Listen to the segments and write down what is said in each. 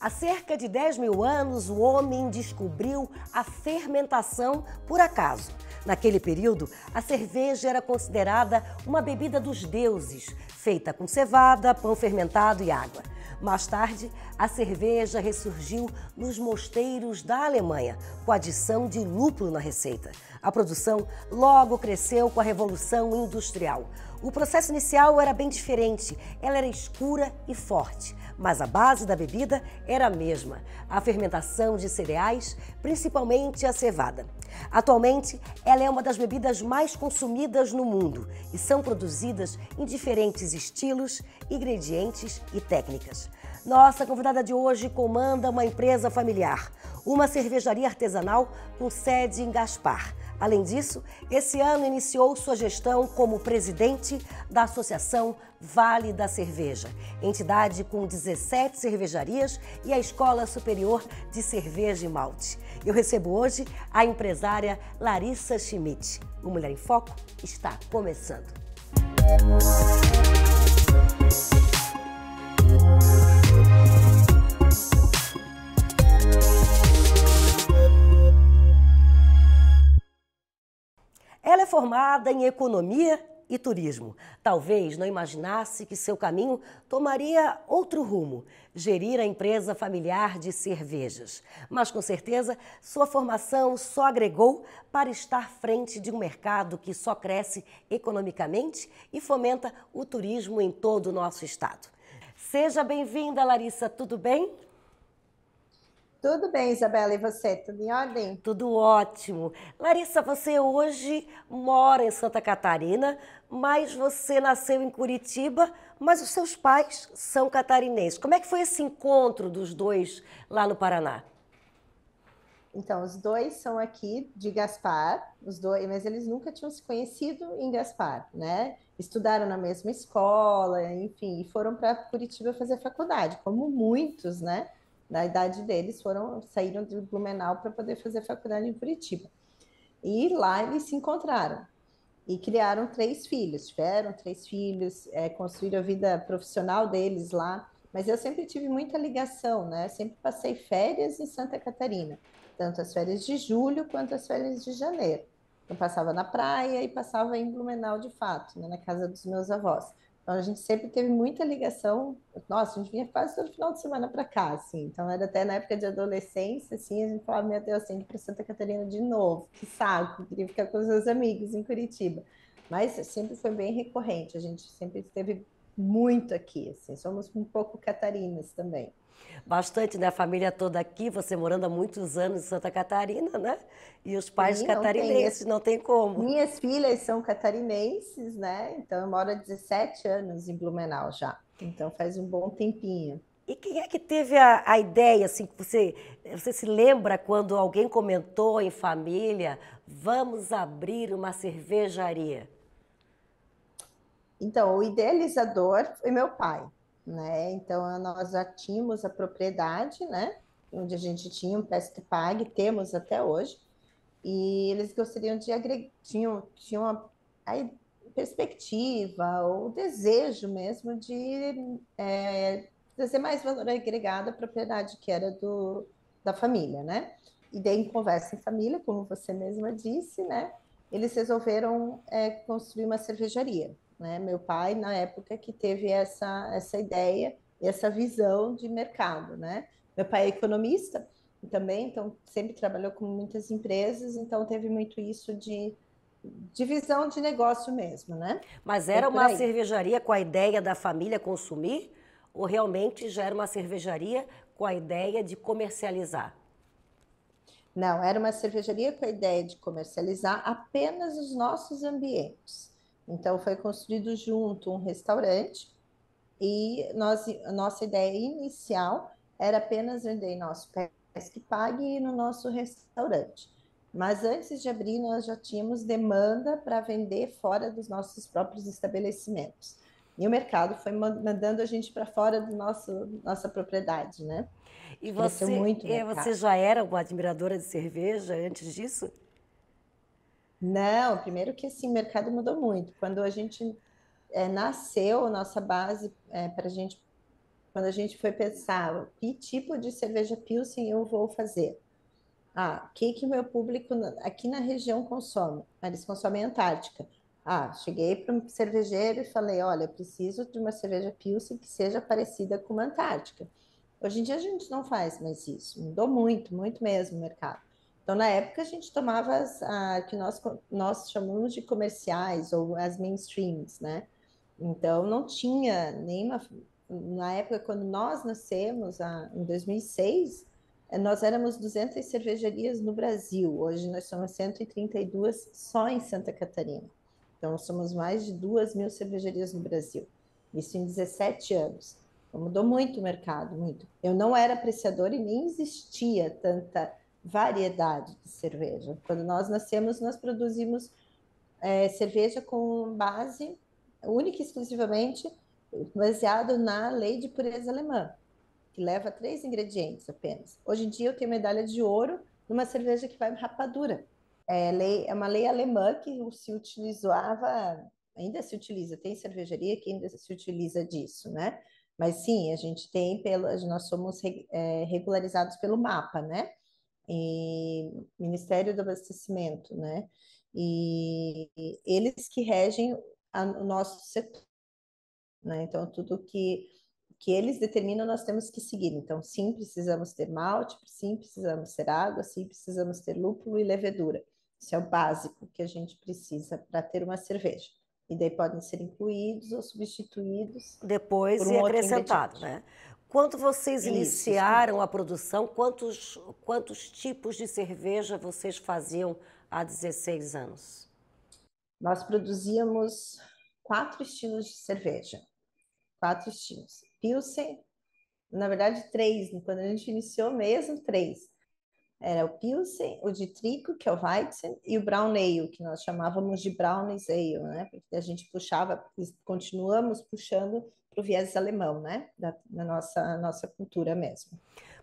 Há cerca de 10 mil anos, o homem descobriu a fermentação por acaso. Naquele período, a cerveja era considerada uma bebida dos deuses, feita com cevada, pão fermentado e água. Mais tarde, a cerveja ressurgiu nos mosteiros da Alemanha, com a adição de lúpulo na receita. A produção logo cresceu com a Revolução Industrial. O processo inicial era bem diferente. Ela era escura e forte, mas a base da bebida era a mesma: a fermentação de cereais, principalmente a cevada. Atualmente, ela é uma das bebidas mais consumidas no mundo e são produzidas em diferentes estilos, ingredientes e técnicas. Nossa convidada de hoje comanda uma empresa familiar, uma cervejaria artesanal com sede em Gaspar Além disso, esse ano iniciou sua gestão como presidente da Associação Vale da Cerveja, entidade com 17 cervejarias e a Escola Superior de Cerveja e Malte. Eu recebo hoje a empresária Larissa Schmidt. O Mulher em Foco está começando. Música Ela é formada em economia e turismo. Talvez não imaginasse que seu caminho tomaria outro rumo, gerir a empresa familiar de cervejas. Mas com certeza, sua formação só agregou para estar frente de um mercado que só cresce economicamente e fomenta o turismo em todo o nosso estado. Seja bem-vinda, Larissa, tudo bem? Tudo bem, Isabela, e você? Tudo em ordem? Tudo ótimo. Larissa, você hoje mora em Santa Catarina, mas você nasceu em Curitiba, mas os seus pais são catarinenses. Como é que foi esse encontro dos dois lá no Paraná? Então, os dois são aqui de Gaspar, os dois, mas eles nunca tinham se conhecido em Gaspar, né? Estudaram na mesma escola, enfim, e foram para Curitiba fazer faculdade, como muitos, né? da idade deles, foram saíram de Blumenau para poder fazer faculdade em Curitiba. E lá eles se encontraram e criaram três filhos, tiveram três filhos, é, construíram a vida profissional deles lá. Mas eu sempre tive muita ligação, né? Sempre passei férias em Santa Catarina, tanto as férias de julho quanto as férias de janeiro. Eu passava na praia e passava em Blumenau de fato, né? na casa dos meus avós. Então a gente sempre teve muita ligação. Nossa, a gente vinha quase todo final de semana para cá, assim. Então era até na época de adolescência, assim, a gente falava, meu Deus, tem que ir para Santa Catarina de novo, que saco, queria ficar com os meus amigos em Curitiba. Mas sempre foi bem recorrente, a gente sempre esteve muito aqui, assim. Somos um pouco catarinas também. Bastante, né? A família toda aqui, você morando há muitos anos em Santa Catarina, né? E os pais Sim, catarinenses, não tem, não tem como. Minhas filhas são catarinenses, né? Então eu moro há 17 anos em Blumenau já. Então faz um bom tempinho. E quem é que teve a, a ideia, assim, você, você se lembra quando alguém comentou em família, vamos abrir uma cervejaria? Então, o idealizador foi meu pai né? Então nós já tínhamos a propriedade, né? Onde a gente tinha um pesca pague, temos até hoje, e eles gostariam de agregar, tinham, tinham a, a perspectiva ou desejo mesmo de é, trazer mais valor agregado à propriedade que era do, da família, né? E daí, em conversa em família, como você mesma disse, né? Eles resolveram é, construir uma cervejaria né? Meu pai na época que teve essa essa ideia e essa visão de mercado, né? Meu pai é economista também, então sempre trabalhou com muitas empresas, então teve muito isso de divisão de, de negócio mesmo, né? Mas é era uma cervejaria com a ideia da família consumir ou realmente já era uma cervejaria com a ideia de comercializar? Não, era uma cervejaria com a ideia de comercializar apenas os nossos ambientes. Então, foi construído junto um restaurante e nós, nossa ideia inicial era apenas vender nosso Pesque Pague no nosso restaurante. Mas antes de abrir, nós já tínhamos demanda para vender fora dos nossos próprios estabelecimentos. E o mercado foi mandando a gente para fora da nossa propriedade, né? E você, muito e você já era uma admiradora de cerveja antes disso? Não, primeiro que assim, o mercado mudou muito. Quando a gente é, nasceu, nossa base é, para a gente, quando a gente foi pensar que tipo de cerveja Pilsen eu vou fazer? Ah, o que que meu público aqui na região consome? Ah, eles consomem Antártica. Ah, cheguei para um cervejeiro e falei, olha, preciso de uma cerveja Pilsen que seja parecida com uma Antártica. Hoje em dia a gente não faz mais isso, mudou muito, muito mesmo o mercado. Então, na época, a gente tomava as a, que nós, nós chamamos de comerciais ou as mainstreams, né? Então, não tinha nenhuma. Na época, quando nós nascemos, a, em 2006, nós éramos 200 cervejarias no Brasil. Hoje, nós somos 132 só em Santa Catarina. Então, somos mais de 2 mil cervejarias no Brasil. Isso em 17 anos. Então, mudou muito o mercado, muito. Eu não era apreciador e nem existia tanta variedade de cerveja. Quando nós nascemos, nós produzimos é, cerveja com base única e exclusivamente baseado na lei de pureza alemã, que leva três ingredientes apenas. Hoje em dia eu tenho medalha de ouro numa cerveja que vai rapadura. É, lei, é uma lei alemã que se utilizava, ainda se utiliza, tem cervejaria que ainda se utiliza disso, né? Mas sim, a gente tem pelo, nós somos re, é, regularizados pelo mapa, né? e Ministério do Abastecimento, né? E eles que regem a, o nosso setor, né? Então, tudo que, que eles determinam, nós temos que seguir. Então, sim, precisamos ter malte, sim, precisamos ter água, sim, precisamos ter lúpulo e levedura. Isso é o básico que a gente precisa para ter uma cerveja. E daí podem ser incluídos ou substituídos. Depois um e acrescentado, né? Quando vocês Isso, iniciaram a produção, quantos, quantos tipos de cerveja vocês faziam há 16 anos? Nós produzíamos quatro estilos de cerveja. Quatro estilos. Pilsen, na verdade, três. Quando a gente iniciou mesmo, três. Era o Pilsen, o de trigo, que é o Weizen, e o Brown Ale, que nós chamávamos de Brownies Ale, né? Porque a gente puxava, continuamos puxando o viés alemão, né? Da, da, nossa, nossa cultura mesmo.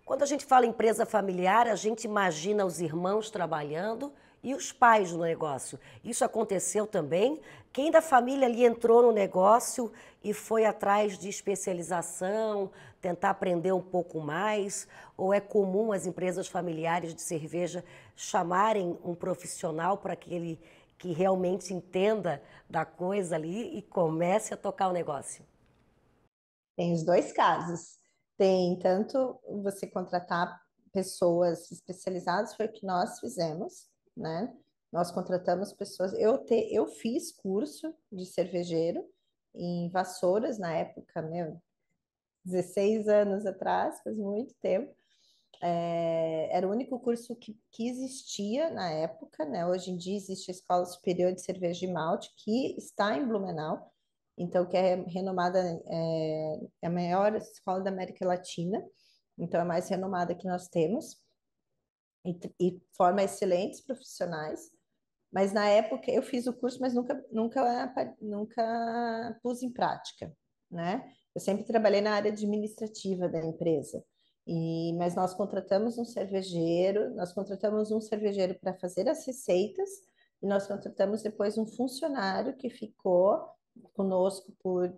Quando a gente fala empresa familiar, a gente imagina os irmãos trabalhando e os pais no negócio. Isso aconteceu também? Quem da família ali entrou no negócio e foi atrás de especialização, tentar aprender um pouco mais? Ou é comum as empresas familiares de cerveja chamarem um profissional para que ele que realmente entenda da coisa ali e comece a tocar o negócio? Tem os dois casos. Tem tanto você contratar pessoas especializadas, foi o que nós fizemos, né? Nós contratamos pessoas. Eu, te, eu fiz curso de cervejeiro em Vassouras, na época, meu, 16 anos atrás, faz muito tempo. É, era o único curso que, que existia na época, né? Hoje em dia existe a Escola Superior de Cerveja e Malte, que está em Blumenau, então que é renomada, é, é a maior escola da América Latina, então é a mais renomada que nós temos, e, e forma excelentes profissionais. Mas na época eu fiz o curso, mas nunca, nunca, nunca pus em prática, né? Eu sempre trabalhei na área administrativa da empresa. E, mas nós contratamos um cervejeiro, nós contratamos um cervejeiro para fazer as receitas e nós contratamos depois um funcionário que ficou conosco por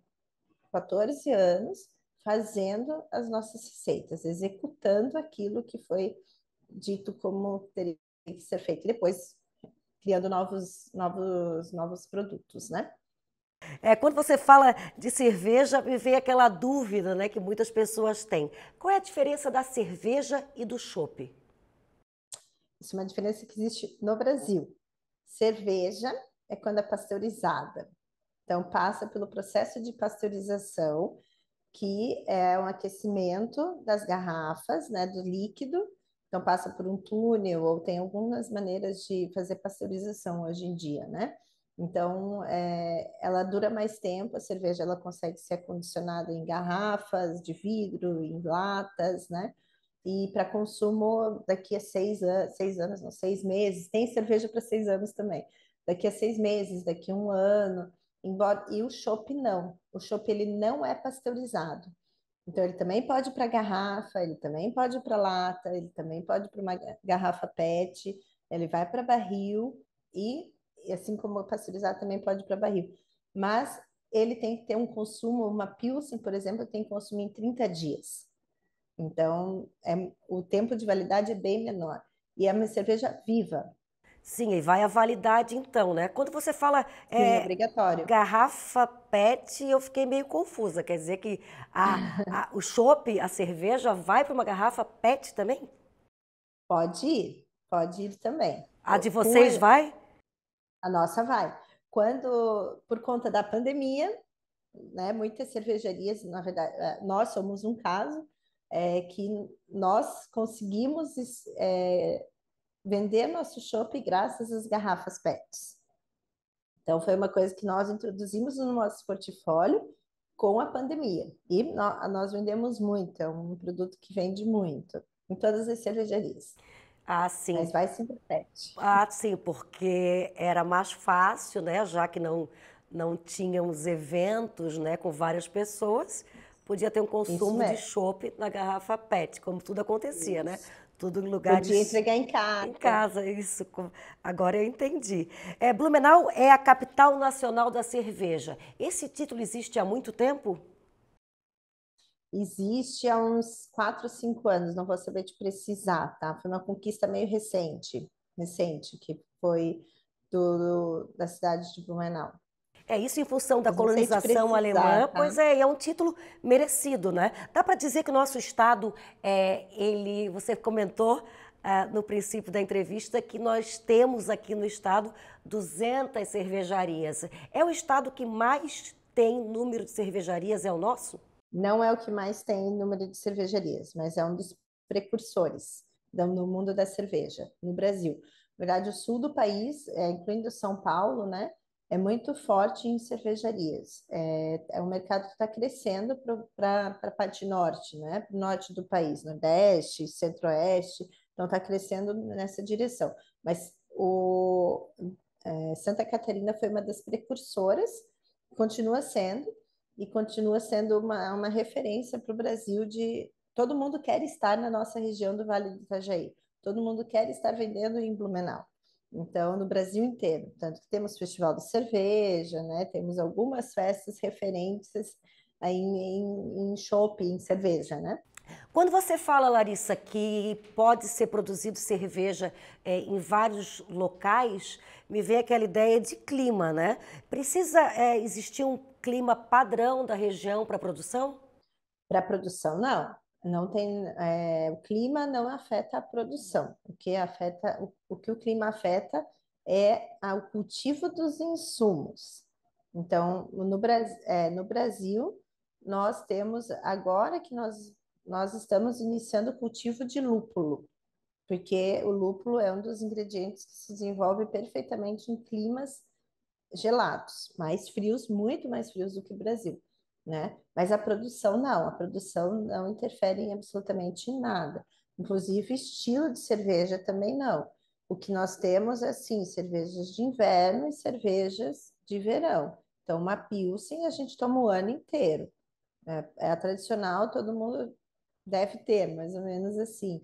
14 anos, fazendo as nossas receitas, executando aquilo que foi dito como teria que ser feito, depois criando novos, novos, novos produtos, né? É, quando você fala de cerveja, me vem aquela dúvida né, que muitas pessoas têm. Qual é a diferença da cerveja e do chopp? Isso é uma diferença que existe no Brasil. Cerveja é quando é pasteurizada. Então, passa pelo processo de pasteurização, que é um aquecimento das garrafas, né, do líquido. Então, passa por um túnel, ou tem algumas maneiras de fazer pasteurização hoje em dia, né? Então, é, ela dura mais tempo, a cerveja ela consegue ser acondicionada em garrafas de vidro, em latas, né? E para consumo daqui a seis, an seis anos, não, seis meses. Tem cerveja para seis anos também. Daqui a seis meses, daqui a um ano. Embora, e o chopp não. O chopp ele não é pasteurizado. Então ele também pode para garrafa, ele também pode para lata, ele também pode para uma garrafa PET, ele vai para barril e, assim como pasteurizado também pode para barril. Mas ele tem que ter um consumo, uma pilsen, por exemplo, tem que consumir em 30 dias. Então, é, o tempo de validade é bem menor. E é uma cerveja viva, Sim, e vai a validade então, né? Quando você fala Sim, é, obrigatório. garrafa PET, eu fiquei meio confusa. Quer dizer que a, a, o chope, a cerveja, vai para uma garrafa PET também? Pode ir, pode ir também. A de vocês vai? A nossa vai. Quando, por conta da pandemia, né, muitas cervejarias, na verdade, é, nós somos um caso, é, que nós conseguimos é, vender nosso chopp graças às garrafas PETs. Então, foi uma coisa que nós introduzimos no nosso portfólio com a pandemia. E nós vendemos muito, é um produto que vende muito em todas as cervejarias. Ah, sim. Mas vai sempre pet. Ah, sim, porque era mais fácil, né? Já que não, não tínhamos eventos né, com várias pessoas, podia ter um consumo de chopp na garrafa PET, como tudo acontecia, né? Isso. né? Tudo em lugares. Podia entregar em casa. Em casa, isso. Agora eu entendi. É, Blumenau é a capital nacional da cerveja. Esse título existe há muito tempo? Existe há uns 4, 5 anos, não vou saber te precisar, tá? Foi uma conquista meio recente, recente, que foi do, da cidade de Blumenau. É isso em função da colonização alemã, tá? pois é, é um título merecido, né? Dá para dizer que o nosso estado, é, ele, você comentou é, no princípio da entrevista que nós temos aqui no estado 200 cervejarias. É o estado que mais tem número de cervejarias é o nosso? Não é o que mais tem número de cervejarias, mas é um dos precursores no mundo da cerveja no Brasil. Na verdade, o sul do país, é, incluindo São Paulo, né, é muito forte em cervejarias. É, é um mercado que está crescendo para a parte norte, né? norte do país, Nordeste, Centro-Oeste. Então, está crescendo nessa direção. Mas o, é, Santa Catarina foi uma das precursoras, continua sendo, e continua sendo uma, uma referência para o Brasil de... Todo mundo quer estar na nossa região do Vale do Itajaí. Todo mundo quer estar vendendo em Blumenau. Então, no Brasil inteiro, tanto que temos festival de cerveja, né? Temos algumas festas referentes aí em, em shopping, em cerveja, né? Quando você fala, Larissa, que pode ser produzido cerveja é, em vários locais, me vem aquela ideia de clima, né? Precisa é, existir um clima padrão da região para produção? Para produção, não. Não tem, é, o clima não afeta a produção. O que afeta, o, o que o clima afeta é o cultivo dos insumos. Então, no, é, no Brasil, nós temos agora que nós nós estamos iniciando o cultivo de lúpulo, porque o lúpulo é um dos ingredientes que se desenvolve perfeitamente em climas gelados, mais frios, muito mais frios do que o Brasil né? Mas a produção não, a produção não interfere em absolutamente nada. Inclusive, estilo de cerveja também não. O que nós temos é, sim, cervejas de inverno e cervejas de verão. Então, uma Pilsen a gente toma o ano inteiro. Né? É, é tradicional, todo mundo deve ter, mais ou menos assim.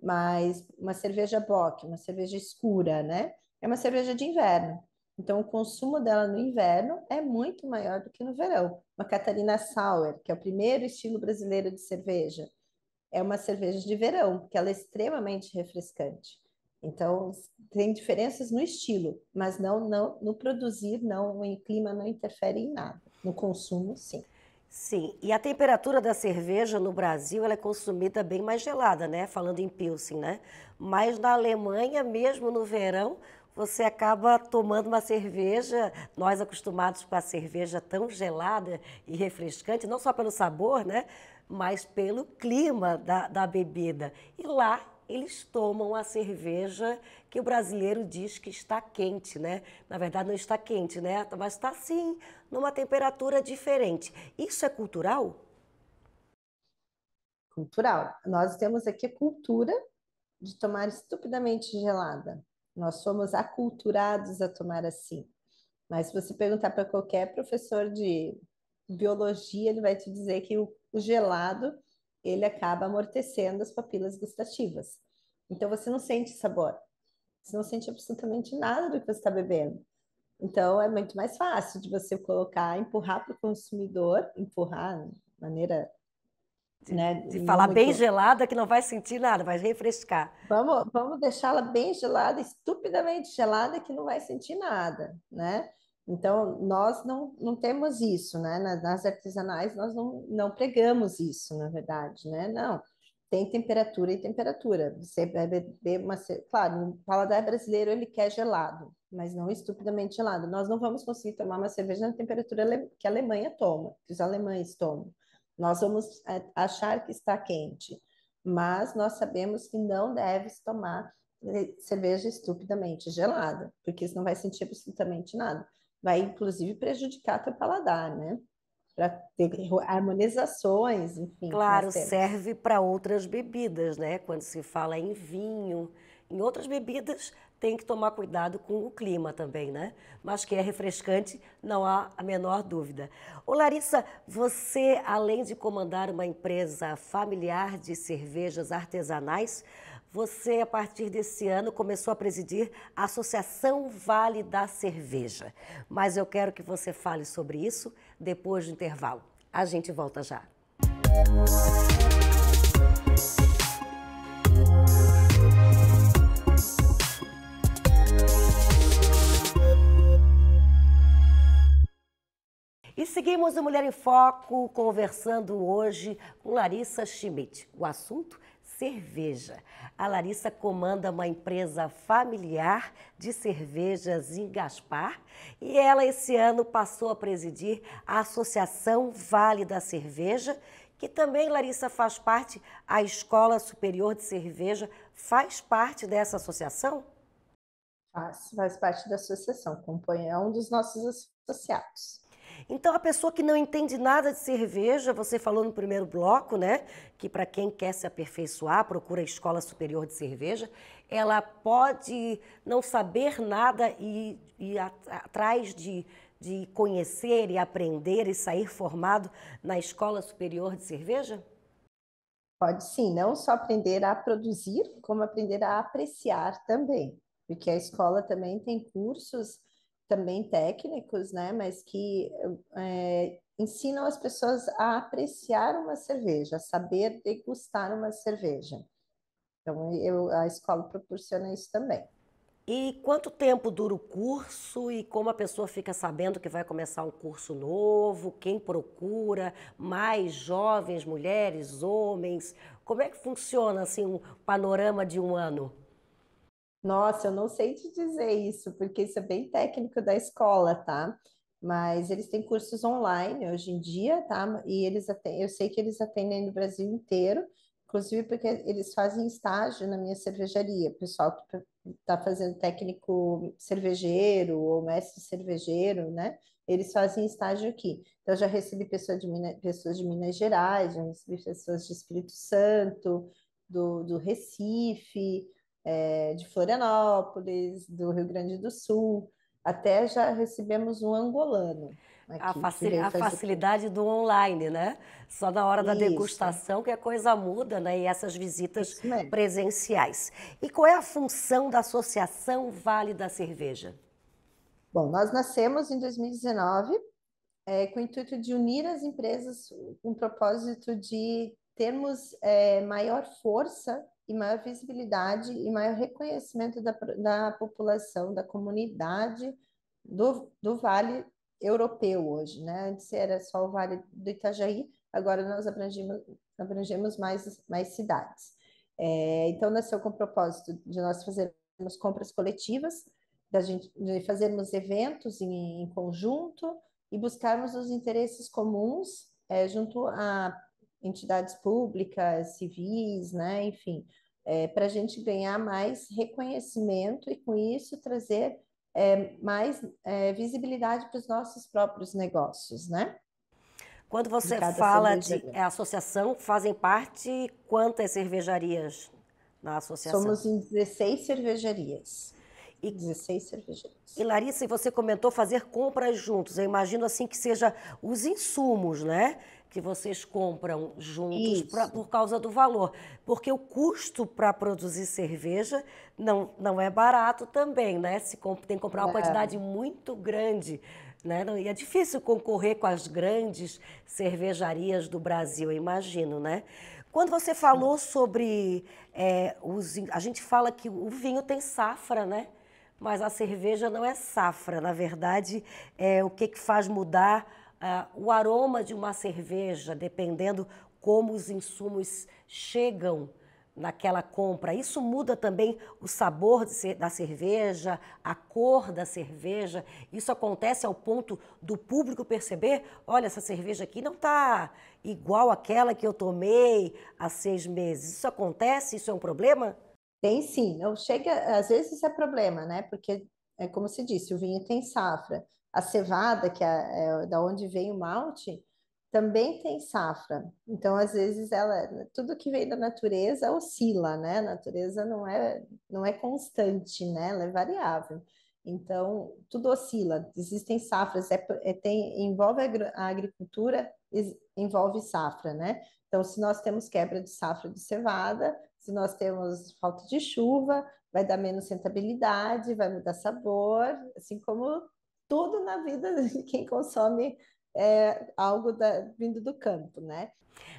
Mas uma cerveja Bock, uma cerveja escura, né? É uma cerveja de inverno. Então, o consumo dela no inverno é muito maior do que no verão. Uma Catarina Sauer, que é o primeiro estilo brasileiro de cerveja, é uma cerveja de verão, porque ela é extremamente refrescante. Então, tem diferenças no estilo, mas não, não no produzir, não, o clima não interfere em nada. No consumo, sim. Sim, e a temperatura da cerveja no Brasil ela é consumida bem mais gelada, né? Falando em Pilsen, né? Mas na Alemanha, mesmo no verão, você acaba tomando uma cerveja, nós acostumados com a cerveja tão gelada e refrescante, não só pelo sabor, né? Mas pelo clima da, da bebida. E lá eles tomam a cerveja que o brasileiro diz que está quente, né? Na verdade, não está quente, né? Mas está sim, numa temperatura diferente. Isso é cultural? Cultural. Nós temos aqui a cultura de tomar estupidamente gelada. Nós somos aculturados a tomar assim. Mas se você perguntar para qualquer professor de biologia, ele vai te dizer que o, o gelado ele acaba amortecendo as papilas gustativas. Então você não sente sabor. Você não sente absolutamente nada do que você está bebendo. Então é muito mais fácil de você colocar, empurrar para o consumidor, empurrar de maneira né? De falar bem gelada que não vai sentir nada, vai refrescar. Vamos, vamos deixá-la bem gelada, estupidamente gelada que não vai sentir nada, né? Então, nós não, não temos isso, né? Nas, artesanais, nós não, não pregamos isso, na verdade, né? Não, tem temperatura e temperatura. Você vai beber uma... Claro, o paladar brasileiro, ele quer gelado, mas não estupidamente gelado. Nós não vamos conseguir tomar uma cerveja na temperatura que a Alemanha toma, que os alemães tomam. Nós vamos é, achar que está quente, mas nós sabemos que não deve tomar é, cerveja estupidamente gelada, porque não vai sentir absolutamente nada. Vai, inclusive, prejudicar teu paladar, né? Para ter harmonizações, enfim. Claro, serve para outras bebidas, né? Quando se fala em vinho, em outras bebidas, tem que tomar cuidado com o clima também, né? Mas que é refrescante, não há a menor dúvida. Ô Larissa, você, além de comandar uma empresa familiar de cervejas artesanais, você, a partir desse ano, começou a presidir a Associação Vale da Cerveja. Mas eu quero que você fale sobre isso depois do intervalo. A gente volta já. Música Seguimos o Mulher em Foco conversando hoje com Larissa Schmidt. O assunto? Cerveja. A Larissa comanda uma empresa familiar de cervejas em Gaspar e ela esse ano passou a presidir a Associação Vale da Cerveja, que também, Larissa, faz parte, a Escola Superior de Cerveja faz parte dessa associação? Faz, faz parte da associação, acompanha, é um dos nossos associados. Então, a pessoa que não entende nada de cerveja, você falou no primeiro bloco, né? Que para quem quer se aperfeiçoar, procura a Escola Superior de Cerveja, ela pode não saber nada e ir atrás de, de conhecer e aprender e sair formado na Escola Superior de Cerveja? Pode sim, não só aprender a produzir, como aprender a apreciar também, porque a escola também tem cursos também técnicos, né? Mas que é, ensinam as pessoas a apreciar uma cerveja, a saber degustar uma cerveja. Então, eu, a escola proporciona isso também. E quanto tempo dura o curso e como a pessoa fica sabendo que vai começar um curso novo? Quem procura? Mais jovens, mulheres, homens? Como é que funciona assim o um panorama de um ano? Nossa, eu não sei te dizer isso, porque isso é bem técnico da escola, tá? Mas eles têm cursos online hoje em dia, tá? E eles atendem, eu sei que eles atendem no Brasil inteiro, inclusive porque eles fazem estágio na minha cervejaria. Pessoal que está tá fazendo técnico cervejeiro ou mestre cervejeiro, né? Eles fazem estágio aqui. Então, eu já recebi pessoa de Minas, pessoas de Minas Gerais, já recebi pessoas de Espírito Santo, do, do Recife, é, de Florianópolis, do Rio Grande do Sul, até já recebemos um angolano. Aqui, a, a facilidade do online, né? Só na hora da Isso. degustação que a coisa muda, né? E essas visitas presenciais. E qual é a função da Associação Vale da Cerveja? Bom, nós nascemos em 2019 é, eh, com o intuito de unir as empresas com o propósito de termos é, maior força e maior visibilidade e maior reconhecimento da, da população, da comunidade do, do Vale Europeu hoje, né? Antes era só o Vale do Itajaí, agora nós abrangemos, abrangemos mais, mais cidades. É, então, nasceu com o propósito de nós fazermos compras coletivas, da gente, de fazermos eventos em, em conjunto e buscarmos os interesses comuns é, junto a entidades públicas, civis, né? enfim, é, para a gente ganhar mais reconhecimento e, com isso, trazer é, mais é, visibilidade para os nossos próprios negócios, né? Quando você fala de é, associação, fazem parte quantas cervejarias na associação? Somos em 16 cervejarias. E, 16 cervejarias. E Larissa, você comentou fazer compras juntos. Eu imagino assim que seja os insumos, né? que vocês compram juntos pra, por causa do valor. Porque o custo para produzir cerveja não, não é barato também, né? Se tem que comprar uma é. quantidade muito grande. Né? E é difícil concorrer com as grandes cervejarias do Brasil, imagino, né? Quando você falou sobre. É, os, a gente fala que o vinho tem safra, né? Mas a cerveja não é safra. Na verdade, é, o que, que faz mudar ah, o aroma de uma cerveja, dependendo como os insumos chegam naquela compra. Isso muda também o sabor de, da cerveja, a cor da cerveja. Isso acontece ao ponto do público perceber: olha, essa cerveja aqui não está igual àquela que eu tomei há seis meses. Isso acontece? Isso é um problema? Tem sim. Não chega, às vezes é problema, né? Porque é como se disse, o vinho tem safra a cevada, que é, é da onde vem o malte, também tem safra. Então, às vezes, ela, tudo que vem da natureza oscila, né? A natureza não é, não é constante, né? Ela é variável. Então, tudo oscila. Existem safras, é, é tem, envolve a agricultura, envolve safra, né? Então, se nós temos quebra de safra de cevada, se nós temos falta de chuva, vai dar menos rentabilidade, vai mudar sabor, assim como tudo na vida de quem consome é, algo da, vindo do campo, né?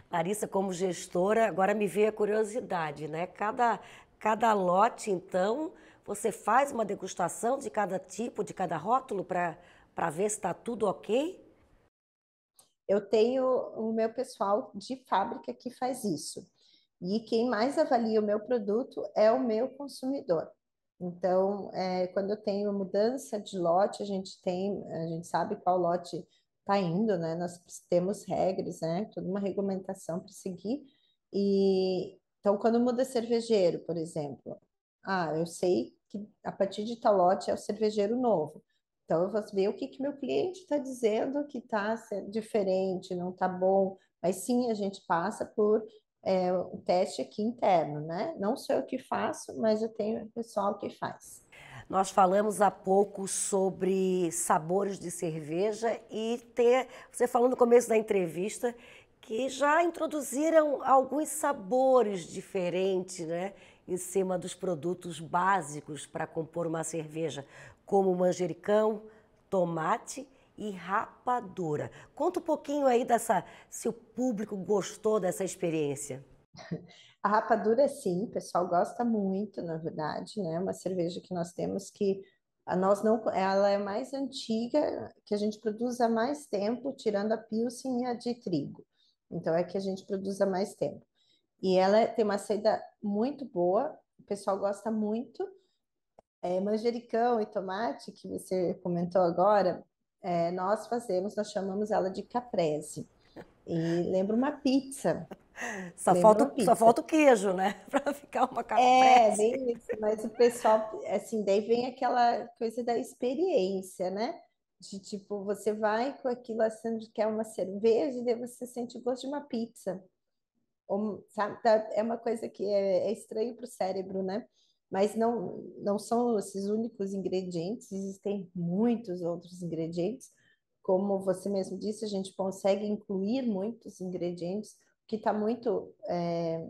Larissa, como gestora, agora me veio a curiosidade, né? Cada, cada lote, então, você faz uma degustação de cada tipo, de cada rótulo para ver se está tudo ok? Eu tenho o meu pessoal de fábrica que faz isso. E quem mais avalia o meu produto é o meu consumidor. Então, é, quando eu tenho mudança de lote, a gente tem, a gente sabe qual lote está indo, né? Nós temos regras, né? Toda uma regulamentação para seguir. E então, quando muda cervejeiro, por exemplo, ah, eu sei que a partir de tal lote é o cervejeiro novo. Então, eu vou ver o que, que meu cliente está dizendo que está diferente, não está bom. Mas sim, a gente passa por é, o teste aqui interno, né? Não sou eu que faço, mas eu tenho pessoal que faz. Nós falamos há pouco sobre sabores de cerveja e ter, você falou no começo da entrevista que já introduziram alguns sabores diferentes, né? Em cima dos produtos básicos para compor uma cerveja, como manjericão, tomate e rapadura. Conta um pouquinho aí dessa, se o público gostou dessa experiência. A rapadura, sim, o pessoal gosta muito, na verdade, né? Uma cerveja que nós temos que a nós não, ela é mais antiga, que a gente produz há mais tempo, tirando a Pilsen e a de trigo. Então é que a gente produz há mais tempo. E ela tem uma saída muito boa, o pessoal gosta muito. É, manjericão e tomate, que você comentou agora, é, nós fazemos, nós chamamos ela de caprese. E lembra uma pizza. Só falta, pizza. só falta o queijo, né? Para ficar uma caprese. É, bem isso. Mas o pessoal, assim, daí vem aquela coisa da experiência, né? De tipo, você vai com aquilo achando assim, que é uma cerveja e daí você sente o gosto de uma pizza. Ou, sabe? É uma coisa que é, é estranho para o cérebro, né? mas não, não são esses únicos ingredientes, existem muitos outros ingredientes. Como você mesmo disse, a gente consegue incluir muitos ingredientes, o que está muito é,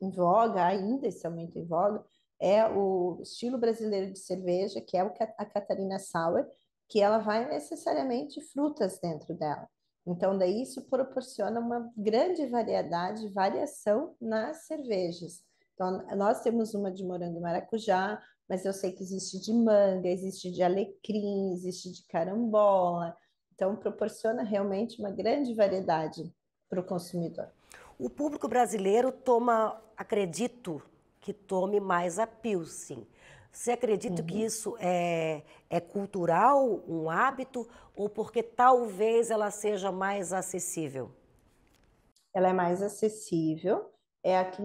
em voga, ainda está muito em voga, é o estilo brasileiro de cerveja, que é a Catarina Sauer, que ela vai necessariamente frutas dentro dela. Então, daí isso proporciona uma grande variedade, variação nas cervejas. Então, nós temos uma de morango e maracujá, mas eu sei que existe de manga, existe de alecrim, existe de carambola. Então, proporciona realmente uma grande variedade para o consumidor. O público brasileiro toma, acredito, que tome mais a Pilsen. Você acredita uhum. que isso é, é cultural, um hábito, ou porque talvez ela seja mais acessível? Ela é mais acessível, é a que,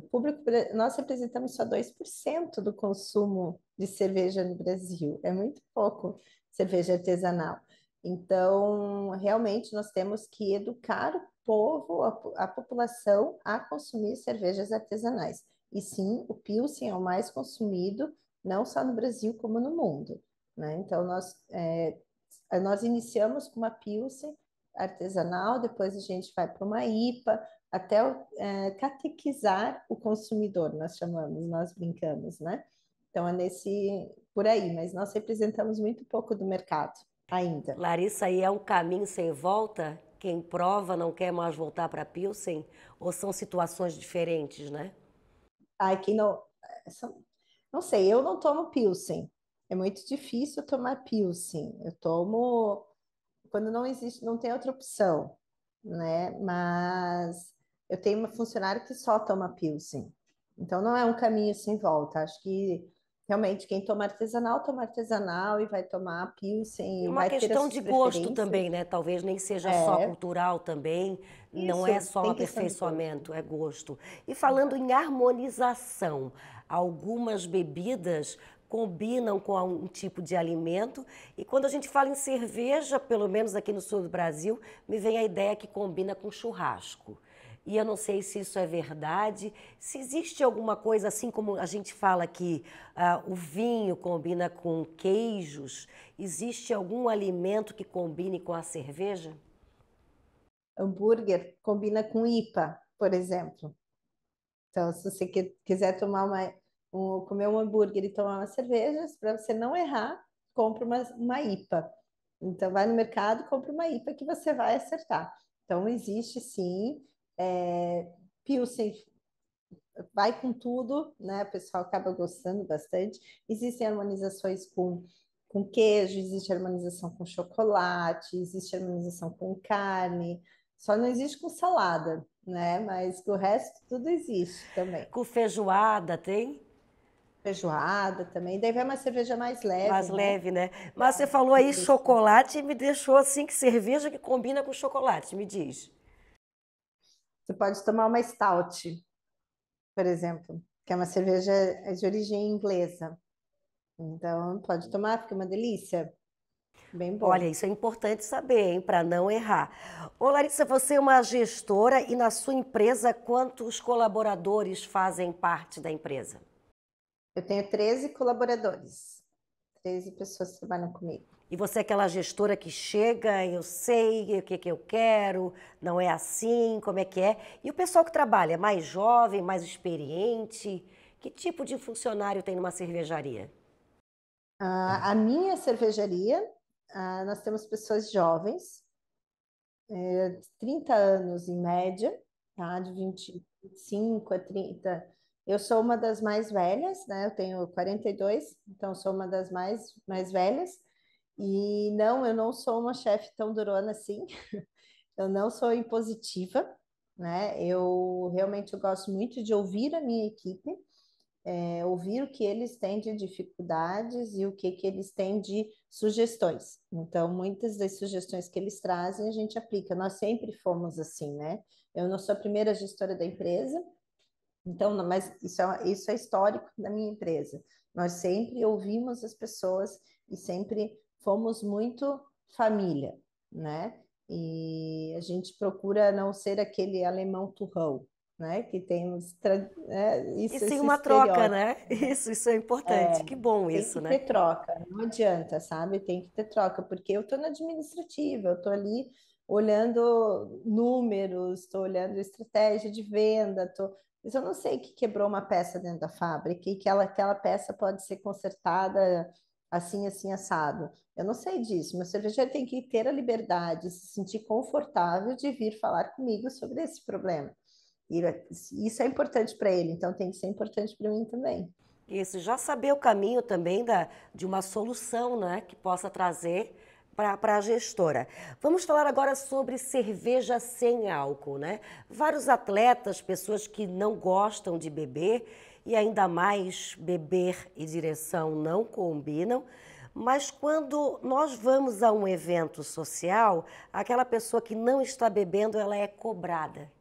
o público, nós representamos só 2% do consumo de cerveja no Brasil, é muito pouco cerveja artesanal. Então, realmente, nós temos que educar o povo, a, a população, a consumir cervejas artesanais. E sim, o Pilsen é o mais consumido, não só no Brasil, como no mundo. Né? Então, nós, é, nós iniciamos com uma Pilsen artesanal, depois a gente vai para uma IPA, até é, catequizar o consumidor, nós chamamos, nós brincamos, né? Então é nesse por aí, mas nós representamos muito pouco do mercado ainda. Larissa, aí é um caminho sem volta? Quem prova não quer mais voltar para Pilsen? Ou são situações diferentes, né? Ai, quem não. É, não sei, eu não tomo Pilsen. É muito difícil tomar Pilsen. Eu tomo quando não existe, não tem outra opção, né? Mas eu tenho uma funcionária que só toma Pilsen. Então não é um caminho sem volta. Acho que realmente quem toma artesanal, toma artesanal e vai tomar Pilsen. Uma questão de gosto também, né? Talvez nem seja é. só cultural também. Isso, não é só aperfeiçoamento, é gosto. E falando em harmonização, algumas bebidas combinam com um tipo de alimento. E quando a gente fala em cerveja, pelo menos aqui no sul do Brasil, me vem a ideia que combina com churrasco e eu não sei se isso é verdade. Se existe alguma coisa, assim como a gente fala que uh, o vinho combina com queijos, existe algum alimento que combine com a cerveja? Hambúrguer combina com IPA, por exemplo. Então, se você que, quiser tomar uma, um, comer um hambúrguer e tomar uma cerveja, para você não errar, compra uma, uma IPA. Então, vai no mercado, compra uma IPA que você vai acertar. Então, existe sim é, Pilsen vai com tudo, né? O pessoal acaba gostando bastante. Existem harmonizações com, com queijo, existe harmonização com chocolate, existe harmonização com carne, só não existe com salada, né? Mas do resto tudo existe também. Com feijoada tem? Feijoada também, daí vai uma cerveja mais leve. Mais né? leve, né? Mas você falou aí chocolate e me deixou assim que cerveja que combina com chocolate, me diz. Você pode tomar uma stout, por exemplo, que é uma cerveja é de origem inglesa. Então, pode tomar, fica uma delícia. Bem bom. Olha, isso é importante saber, hein, para não errar. Ô, Larissa, você é uma gestora e na sua empresa, quantos colaboradores fazem parte da empresa? Eu tenho 13 colaboradores. 13 pessoas trabalham comigo. E você é aquela gestora que chega, eu sei o que, que eu quero, não é assim, como é que é. E o pessoal que trabalha, é mais jovem, mais experiente, que tipo de funcionário tem numa cervejaria? Ah, a minha cervejaria, ah, nós temos pessoas jovens, é, eh, 30 anos em média, tá? de 25 a 30. Eu sou uma das mais velhas, né? Eu tenho 42, então sou uma das mais, mais velhas e não, eu não sou uma chefe tão durona assim, eu não sou impositiva, né? Eu realmente eu gosto muito de ouvir a minha equipe, é, ouvir o que eles têm de dificuldades e o que, que eles têm de sugestões. Então, muitas das sugestões que eles trazem a gente aplica. Nós sempre fomos assim, né? Eu não sou a primeira gestora da empresa, então, mas isso é, isso é histórico da minha empresa. Nós sempre ouvimos as pessoas e sempre fomos muito família, né? E a gente procura não ser aquele alemão turrão, né? Que tem né? Isso, é sim uma troca, né? Isso, isso é importante. É, que bom isso, né? Tem que ter troca, não adianta, sabe? Tem que ter troca, porque eu estou na administrativa, eu estou ali olhando números, estou olhando estratégia de venda, tô... mas eu não sei que quebrou uma peça dentro da fábrica e que ela, aquela peça pode ser consertada assim, assim, assado. Eu não sei disso, mas o cervejeiro tem que ter a liberdade, se sentir confortável de vir falar comigo sobre esse problema. E é, isso é importante para ele, então tem que ser importante para mim também. Isso, já saber o caminho também da, de uma solução né, que possa trazer para a gestora. Vamos falar agora sobre cerveja sem álcool, né? Vários atletas, pessoas que não gostam de beber e ainda mais beber e direção não combinam. Mas quando nós vamos a um evento social, aquela pessoa que não está bebendo, ela é cobrada,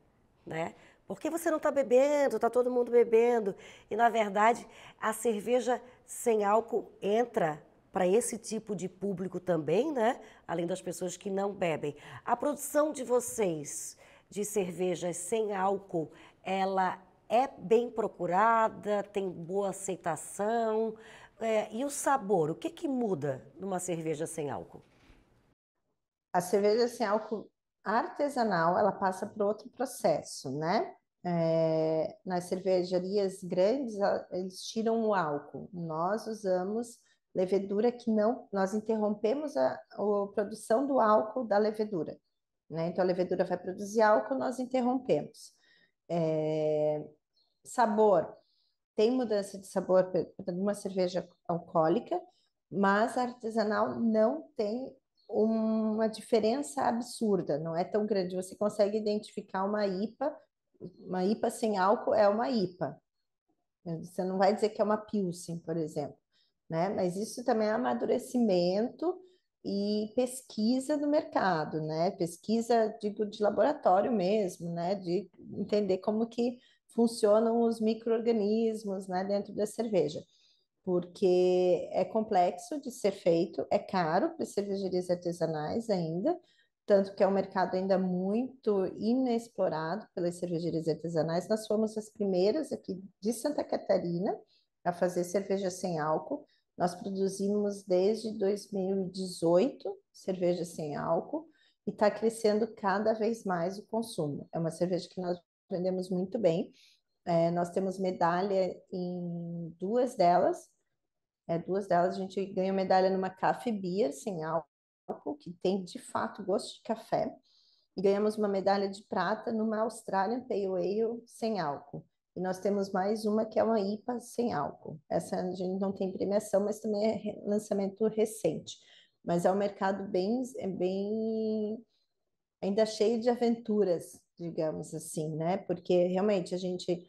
né? Por que você não está bebendo? Está todo mundo bebendo. E, na verdade, a cerveja sem álcool entra para esse tipo de público também, né? Além das pessoas que não bebem. A produção de vocês de cervejas sem álcool, ela é bem procurada, tem boa aceitação. É, e o sabor, o que, que muda numa cerveja sem álcool? A cerveja sem álcool artesanal, ela passa por outro processo, né? É, nas cervejarias grandes, eles tiram o álcool. Nós usamos levedura que não... Nós interrompemos a, a produção do álcool da levedura. Né? Então, a levedura vai produzir álcool, nós interrompemos. É, sabor tem mudança de sabor de uma cerveja alcoólica, mas a artesanal não tem uma diferença absurda, não é tão grande. Você consegue identificar uma IPA, uma IPA sem álcool é uma IPA. Você não vai dizer que é uma Pilsen, por exemplo, né? Mas isso também é amadurecimento e pesquisa do mercado, né? Pesquisa, digo, de laboratório mesmo, né? De entender como que funcionam os micro-organismos né, dentro da cerveja, porque é complexo de ser feito, é caro para cervejarias artesanais ainda, tanto que é um mercado ainda muito inexplorado pelas cervejarias artesanais. Nós fomos as primeiras aqui de Santa Catarina a fazer cerveja sem álcool. Nós produzimos desde 2018 cerveja sem álcool e está crescendo cada vez mais o consumo. É uma cerveja que nós aprendemos muito bem. É, nós temos medalha em duas delas. É, duas delas a gente ganhou medalha numa café beer sem álcool, que tem de fato gosto de café. E ganhamos uma medalha de prata numa Australian Pale Ale sem álcool. E nós temos mais uma que é uma IPA sem álcool. Essa a gente não tem premiação, mas também é lançamento recente. Mas é um mercado bem, é bem ainda cheio de aventuras, digamos assim, né? Porque realmente a gente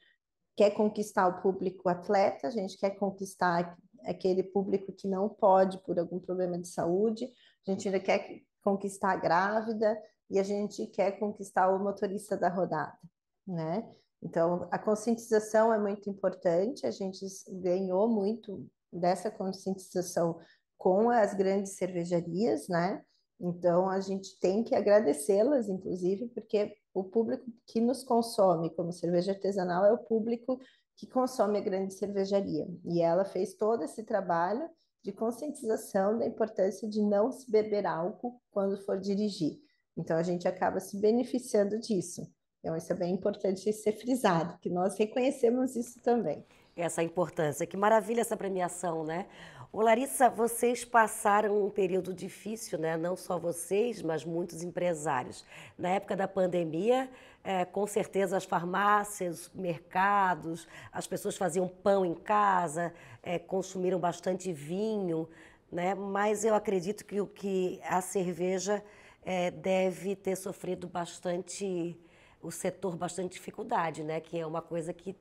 quer conquistar o público atleta, a gente quer conquistar aquele público que não pode por algum problema de saúde, a gente ainda quer conquistar a grávida e a gente quer conquistar o motorista da rodada, né? Então, a conscientização é muito importante, a gente ganhou muito dessa conscientização com as grandes cervejarias, né? Então, a gente tem que agradecê-las, inclusive, porque o público que nos consome como cerveja artesanal é o público que consome a grande cervejaria. E ela fez todo esse trabalho de conscientização da importância de não se beber álcool quando for dirigir. Então a gente acaba se beneficiando disso. Então isso é bem importante ser frisado, que nós reconhecemos isso também. Essa importância. Que maravilha essa premiação, né? Ô Larissa, vocês passaram um período difícil, né? não só vocês, mas muitos empresários. Na época da pandemia, é, com certeza as farmácias, mercados, as pessoas faziam pão em casa, é, consumiram bastante vinho, né? mas eu acredito que, que a cerveja é, deve ter sofrido bastante o setor bastante dificuldade, né? Que é uma coisa que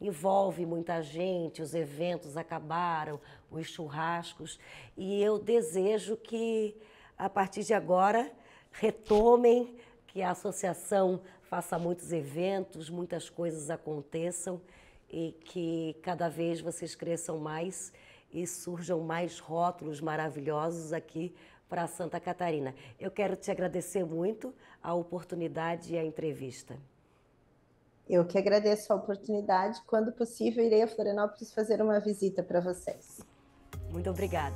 envolve muita gente, os eventos acabaram, os churrascos. E eu desejo que, a partir de agora, retomem, que a associação faça muitos eventos, muitas coisas aconteçam e que cada vez vocês cresçam mais e surjam mais rótulos maravilhosos aqui para Santa Catarina. Eu quero te agradecer muito a oportunidade e a entrevista. Eu que agradeço a oportunidade. Quando possível, irei a Florianópolis fazer uma visita para vocês. Muito obrigada.